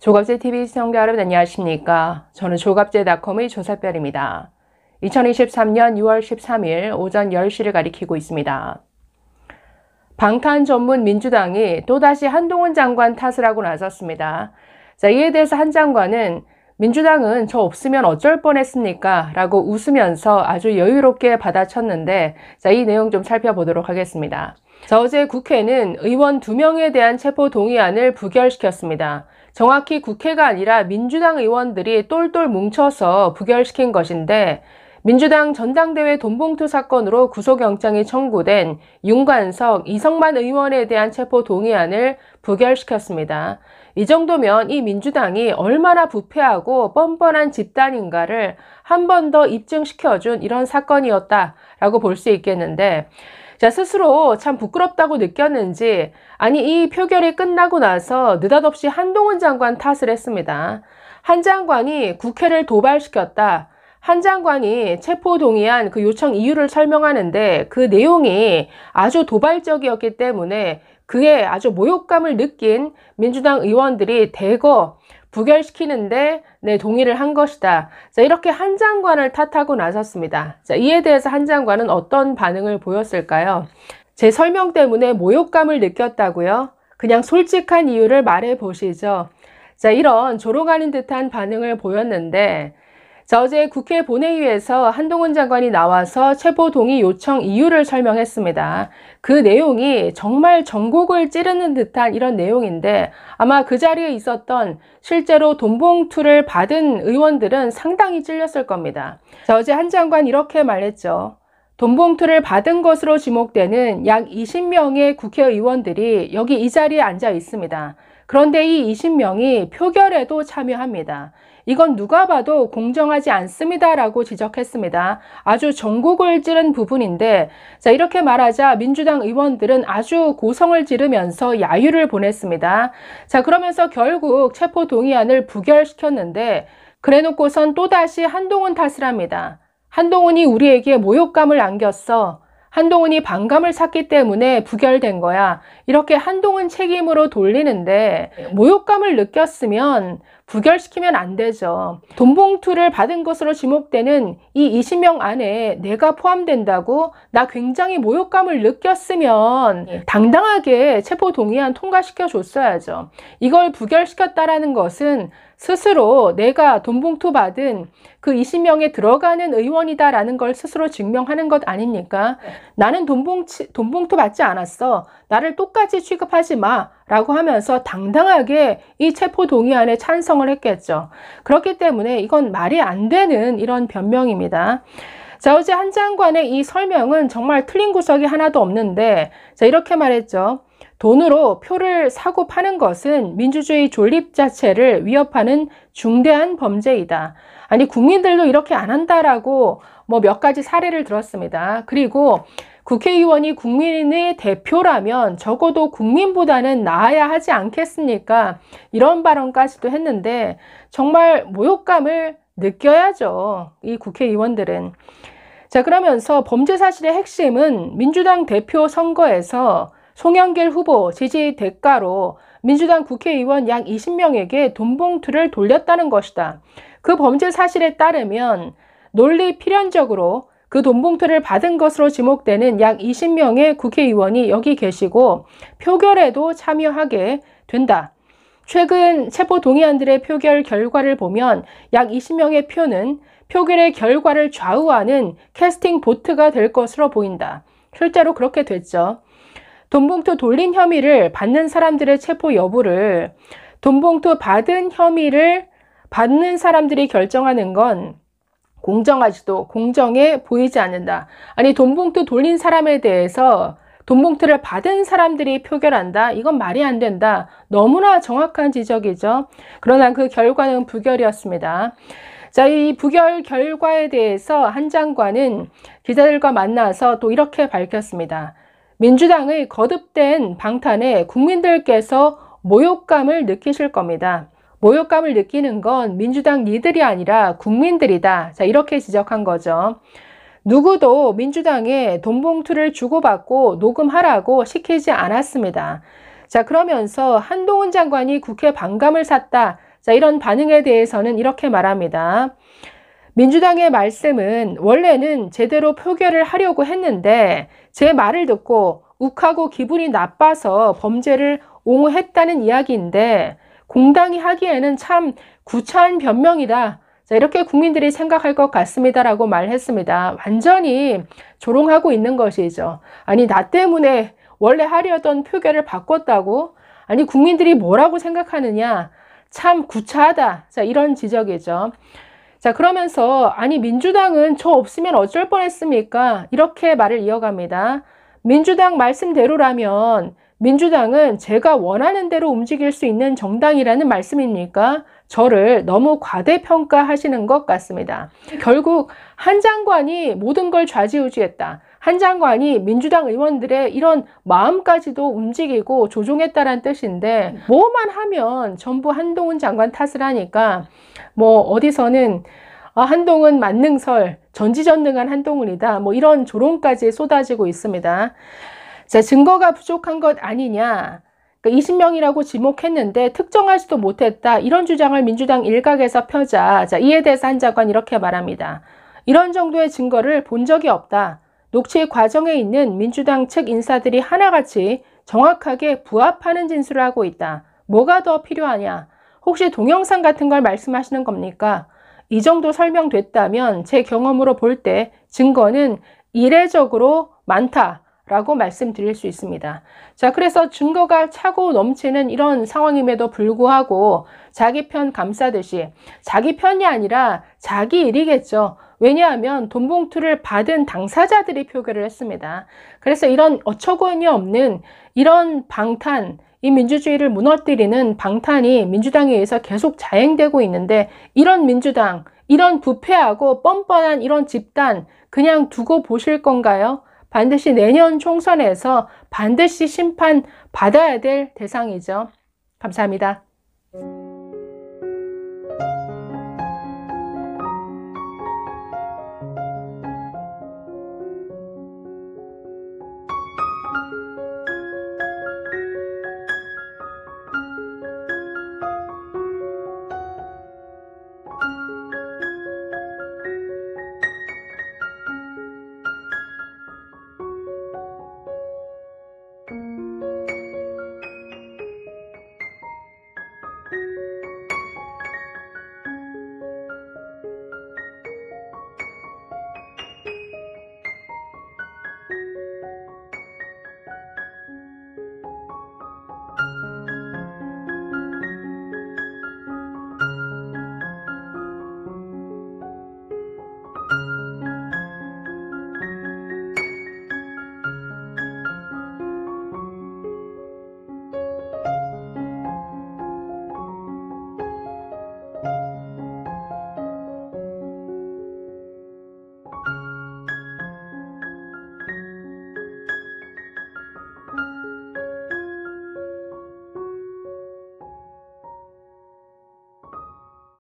조갑제 TV 시청자 여러분 안녕하십니까? 저는 조갑제닷컴의 조사별입니다. 2023년 6월 13일 오전 10시를 가리키고 있습니다. 방탄 전문 민주당이 또다시 한동훈 장관 탓을 하고 나섰습니다. 자, 이에 대해서 한 장관은 민주당은 저 없으면 어쩔 뻔했습니까? 라고 웃으면서 아주 여유롭게 받아쳤는데 자, 이 내용 좀 살펴보도록 하겠습니다. 자, 어제 국회는 의원 2명에 대한 체포 동의안을 부결시켰습니다. 정확히 국회가 아니라 민주당 의원들이 똘똘 뭉쳐서 부결시킨 것인데 민주당 전당대회 돈봉투 사건으로 구속영장이 청구된 윤관석, 이성만 의원에 대한 체포 동의안을 부결시켰습니다. 이 정도면 이 민주당이 얼마나 부패하고 뻔뻔한 집단인가를 한 번 더 입증시켜준 이런 사건이었다라고 볼 수 있겠는데 자, 스스로 참 부끄럽다고 느꼈는지 아니 이 표결이 끝나고 나서 느닷없이 한동훈 장관 탓을 했습니다. 한 장관이 국회를 도발시켰다. 한 장관이 체포 동의한그 요청 이유를 설명하는데 그 내용이 아주 도발적이었기 때문에 그에 아주 모욕감을 느낀 민주당 의원들이 대거 부결시키는데 내 동의를 한 것이다. 자, 이렇게 한 장관을 탓하고 나섰습니다. 자, 이에 대해서 한 장관은 어떤 반응을 보였을까요? 제 설명 때문에 모욕감을 느꼈다고요? 그냥 솔직한 이유를 말해 보시죠. 자, 이런 조롱하는 듯한 반응을 보였는데 자, 어제 국회 본회의에서 한동훈 장관이 나와서 체포 동의 요청 이유를 설명했습니다. 그 내용이 정말 전곡을 찌르는 듯한 이런 내용인데 아마 그 자리에 있었던 실제로 돈봉투를 받은 의원들은 상당히 찔렸을 겁니다. 자, 어제 한 장관 이렇게 말했죠. 돈봉투를 받은 것으로 지목되는 약 20명의 국회의원들이 여기 이 자리에 앉아 있습니다. 그런데 이 20명이 표결에도 참여합니다. 이건 누가 봐도 공정하지 않습니다라고 지적했습니다. 아주 전국을 찌른 부분인데 자 이렇게 말하자 민주당 의원들은 아주 고성을 지르면서 야유를 보냈습니다. 자 그러면서 결국 체포 동의안을 부결시켰는데 그래놓고선 또다시 한동훈 탓을 합니다. 한동훈이 우리에게 모욕감을 안겼어. 한동훈이 반감을 샀기 때문에 부결된 거야. 이렇게 한동훈 책임으로 돌리는데 모욕감을 느꼈으면 부결시키면 안 되죠. 돈봉투를 받은 것으로 지목되는 이 20명 안에 내가 포함된다고 나 굉장히 모욕감을 느꼈으면 예. 당당하게 체포 동의안 통과시켜 줬어야죠. 이걸 부결시켰다라는 것은 스스로 내가 돈봉투 받은 그 20명에 들어가는 의원이다라는 걸 스스로 증명하는 것 아닙니까? 네. 나는 돈봉, 돈봉투 받지 않았어. 나를 똑같이 취급하지 마. 라고 하면서 당당하게 이 체포 동의안에 찬성을 했겠죠. 그렇기 때문에 이건 말이 안 되는 이런 변명입니다. 자, 어제 한 장관의 이 설명은 정말 틀린 구석이 하나도 없는데, 자, 이렇게 말했죠. 돈으로 표를 사고 파는 것은 민주주의 존립 자체를 위협하는 중대한 범죄이다. 아니 국민들도 이렇게 안 한다라고 뭐 몇 가지 사례를 들었습니다. 그리고 국회의원이 국민의 대표라면 적어도 국민보다는 나아야 하지 않겠습니까? 이런 발언까지도 했는데 정말 모욕감을 느껴야죠. 이 국회의원들은. 자, 그러면서 범죄 사실의 핵심은 민주당 대표 선거에서 송영길 후보 지지 대가로 민주당 국회의원 약 20명에게 돈봉투를 돌렸다는 것이다. 그 범죄 사실에 따르면 논리 필연적으로 그 돈봉투를 받은 것으로 지목되는 약 20명의 국회의원이 여기 계시고 표결에도 참여하게 된다. 최근 체포 동의안들의 표결 결과를 보면 약 20명의 표는 표결의 결과를 좌우하는 캐스팅 보트가 될 것으로 보인다. 실제로 그렇게 됐죠. 돈봉투 돌린 혐의를 받는 사람들의 체포 여부를 돈봉투 받은 혐의를 받는 사람들이 결정하는 건 공정하지도 공정해 보이지 않는다. 아니 돈봉투 돌린 사람에 대해서 돈봉투를 받은 사람들이 표결한다. 이건 말이 안 된다. 너무나 정확한 지적이죠. 그러나 그 결과는 부결이었습니다. 자, 이 부결 결과에 대해서 한 장관은 기자들과 만나서 또 이렇게 밝혔습니다. 민주당의 거듭된 방탄에 국민들께서 모욕감을 느끼실 겁니다. 모욕감을 느끼는 건 민주당 니들이 아니라 국민들이다. 자, 이렇게 지적한 거죠. 누구도 민주당에 돈봉투를 주고받고 녹음하라고 시키지 않았습니다. 자, 그러면서 한동훈 장관이 국회 반감을 샀다. 자, 이런 반응에 대해서는 이렇게 말합니다. 민주당의 말씀은 원래는 제대로 표결을 하려고 했는데 제 말을 듣고 욱하고 기분이 나빠서 범죄를 옹호했다는 이야기인데 공당이 하기에는 참 구차한 변명이다. 자, 이렇게 국민들이 생각할 것 같습니다라고 말했습니다. 완전히 조롱하고 있는 것이죠. 아니, 나 때문에 원래 하려던 표결을 바꿨다고? 아니, 국민들이 뭐라고 생각하느냐? 참 구차하다. 자, 이런 지적이죠. 자 그러면서 아니 민주당은 저 없으면 어쩔 뻔했습니까? 이렇게 말을 이어갑니다. 민주당 말씀대로라면 민주당은 제가 원하는 대로 움직일 수 있는 정당이라는 말씀입니까? 저를 너무 과대평가하시는 것 같습니다. 결국 한 장관이 모든 걸 좌지우지했다. 한 장관이 민주당 의원들의 이런 마음까지도 움직이고 조종했다는 뜻인데 뭐만 하면 전부 한동훈 장관 탓을 하니까 뭐 어디서는 아, 한동은 만능설, 전지전능한 한동훈이다. 뭐 이런 조롱까지 쏟아지고 있습니다. 자, 증거가 부족한 것 아니냐. 그러니까 20명이라고 지목했는데 특정하지도 못했다. 이런 주장을 민주당 일각에서 펴자. 자, 이에 대해서 한 장관 이렇게 말합니다. 이런 정도의 증거를 본 적이 없다. 녹취 과정에 있는 민주당 측 인사들이 하나같이 정확하게 부합하는 진술을 하고 있다. 뭐가 더 필요하냐? 혹시 동영상 같은 걸 말씀하시는 겁니까? 이 정도 설명됐다면 제 경험으로 볼 때 증거는 이례적으로 많다라고 말씀드릴 수 있습니다. 자, 그래서 증거가 차고 넘치는 이런 상황임에도 불구하고 자기 편 감싸듯이 자기 편이 아니라 자기 일이겠죠. 왜냐하면 돈 봉투를 받은 당사자들이 표결을 했습니다. 그래서 이런 어처구니 없는 이런 방탄, 이 민주주의를 무너뜨리는 방탄이 민주당에 의해서 계속 자행되고 있는데 이런 민주당, 이런 부패하고 뻔뻔한 이런 집단 그냥 두고 보실 건가요? 반드시 내년 총선에서 반드시 심판 받아야 될 대상이죠. 감사합니다.